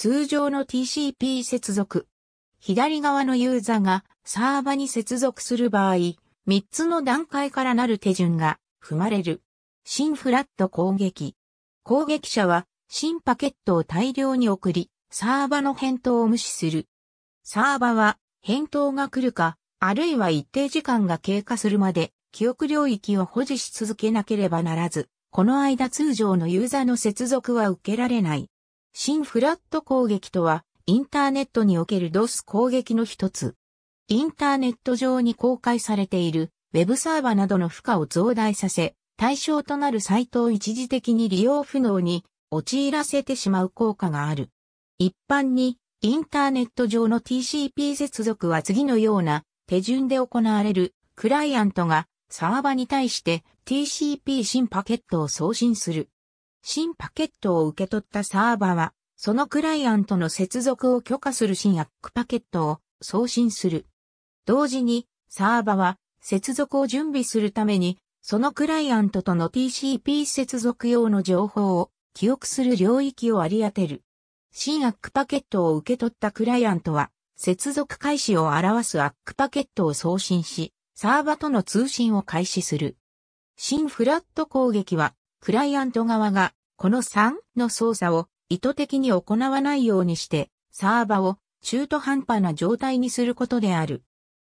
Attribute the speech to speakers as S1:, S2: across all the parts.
S1: 通常の TCP 接続。左側のユーザがサーバに接続する場合、3つの段階からなる手順が踏まれる。新フラット攻撃。攻撃者は新パケットを大量に送り、サーバの返答を無視する。サーバは返答が来るか、あるいは一定時間が経過するまで記憶領域を保持し続けなければならず、この間通常のユーザーの接続は受けられない。新フラット攻撃とは、インターネットにおける DOS 攻撃の一つ。インターネット上に公開されている、ウェブサーバなどの負荷を増大させ、対象となるサイトを一時的に利用不能に陥らせてしまう効果がある。一般に、インターネット上の TCP 接続は次のような手順で行われる、クライアントがサーバに対して TCP 新パケットを送信する。新パケットを受け取ったサーバは、そのクライアントの接続を許可する新アックパケットを送信する。同時に、サーバは接続を準備するために、そのクライアントとの TCP 接続用の情報を記憶する領域を割り当てる。新アックパケットを受け取ったクライアントは、接続開始を表すアックパケットを送信し、サーバとの通信を開始する。新フラット攻撃は、クライアント側が、この3の操作を意図的に行わないようにして、サーバを中途半端な状態にすることである。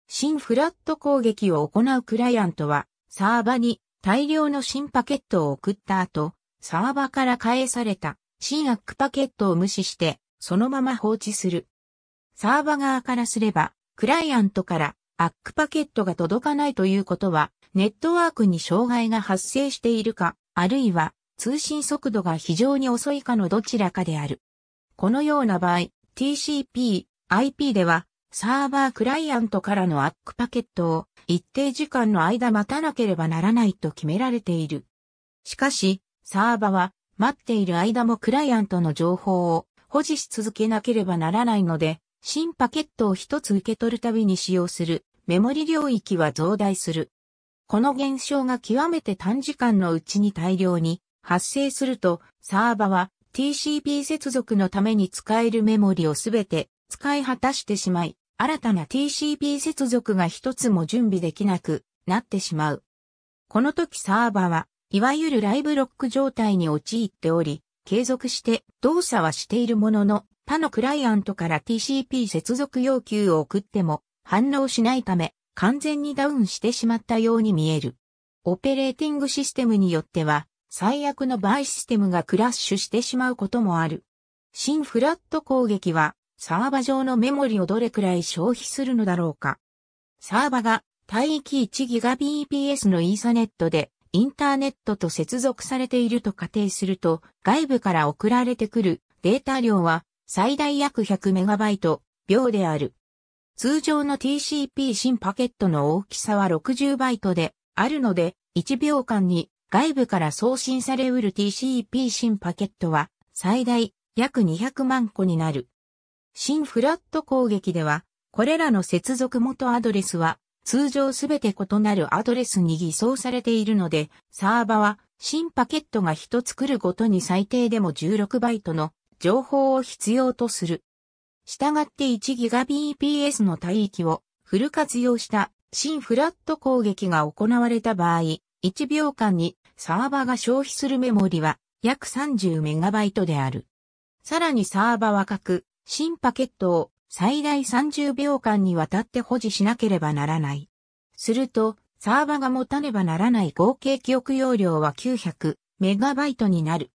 S1: 新フラット攻撃を行うクライアントは、サーバに大量の新パケットを送った後、サーバから返された新アックパケットを無視して、そのまま放置する。サーバ側からすれば、クライアントからアックパケットが届かないということは、ネットワークに障害が発生しているか、あるいは通信速度が非常に遅いかのどちらかである。このような場合、TCP、IP では、サーバークライアントからのアックパケットを一定時間の間待たなければならないと決められている。しかし、サーバは待っている間もクライアントの情報を保持し続けなければならないので、新パケットを一つ受け取るたびに使用するメモリ領域は増大する。この現象が極めて短時間のうちに大量に発生すると、サーバは TCP 接続のために使えるメモリをすべて使い果たしてしまい、新たな TCP 接続が一つも準備できなくなってしまう。この時サーバは、いわゆるライブロック状態に陥っており、継続して動作はしているものの、他のクライアントから TCP 接続要求を送っても反応しないため、完全にダウンしてしまったように見える。オペレーティングシステムによっては、最悪の場合システムがクラッシュしてしまうこともある。新フラット攻撃は、サーバ上のメモリをどれくらい消費するのだろうか。サーバが帯域 1GBps のイーサネットでインターネットと接続されていると仮定すると、外部から送られてくるデータ量は最大約 100MB 秒である。通常の TCP 新パケットの大きさは60バイトであるので、1秒間に外部から送信されうる TCP 新パケットは最大約200万個になる。新フラット攻撃では、これらの接続元アドレスは通常すべて異なるアドレスに偽装されているので、サーバは新パケットが1つ来るごとに最低でも16バイトの情報を必要とする。したがって 1GBps の帯域をフル活用した新フラット攻撃が行われた場合、1秒間にサーバが消費するメモリは約 30MB である。さらにサーバは各新パケットを最大30秒間にわたって保持しなければならない。すると、サーバが持たねばならない合計記憶容量は 900MB になる。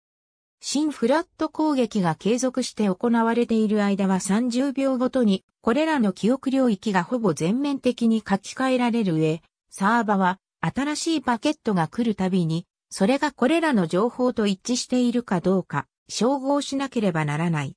S1: 新フラット攻撃が継続して行われている間は30秒ごとに、これらの記憶領域がほぼ全面的に書き換えられる上、サーバは新しいパケットが来るたびに、それがこれらの情報と一致しているかどうか、照合しなければならない。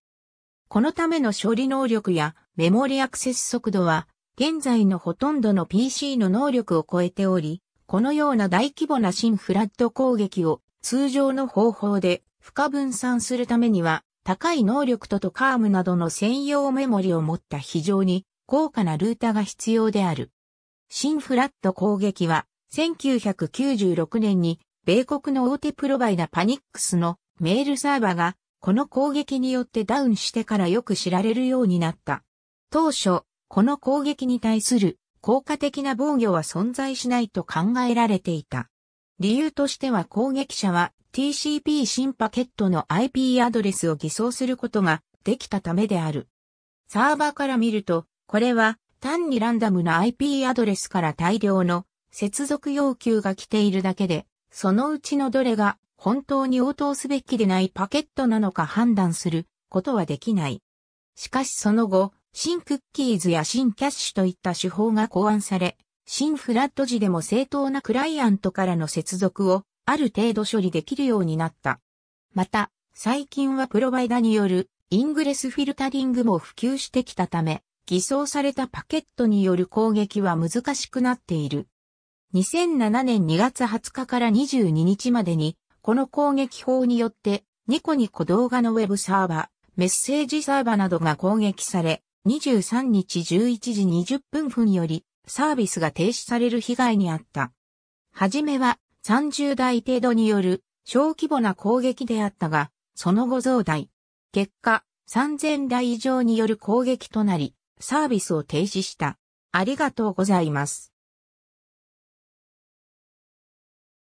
S1: このための処理能力やメモリアクセス速度は、現在のほとんどの PC の能力を超えており、このような大規模な新フラット攻撃を通常の方法で負荷分散するためには、高い能力ととカームなどの専用メモリを持った非常に高価なルータが必要である。新フラット攻撃は、1996年に米国の大手プロバイダパニックスのメールサーバーが、この攻撃によってダウンしてからよく知られるようになった。当初、この攻撃に対する効果的な防御は存在しないと考えられていた。理由としては攻撃者は TCP 新パケットの IP アドレスを偽装することができたためである。サーバーから見ると、これは単にランダムな IP アドレスから大量の接続要求が来ているだけで、そのうちのどれが本当に応答すべきでないパケットなのか判断することはできない。しかしその後、新クッキーズや新キャッシュといった手法が考案され、新フラット時でも正当なクライアントからの接続をある程度処理できるようになった。また、最近はプロバイダによるイングレスフィルタリングも普及してきたため、偽装されたパケットによる攻撃は難しくなっている。2007年2月20日から22日までに、この攻撃法によって、ニコニコ動画のウェブサーバー、メッセージサーバーなどが攻撃され、23日11時20分分より、サービスが停止される被害にあった。はじめは30代程度による小規模な攻撃であったが、その後増大。結果、3000台以上による攻撃となり、サービスを停止した。ありがとうございます。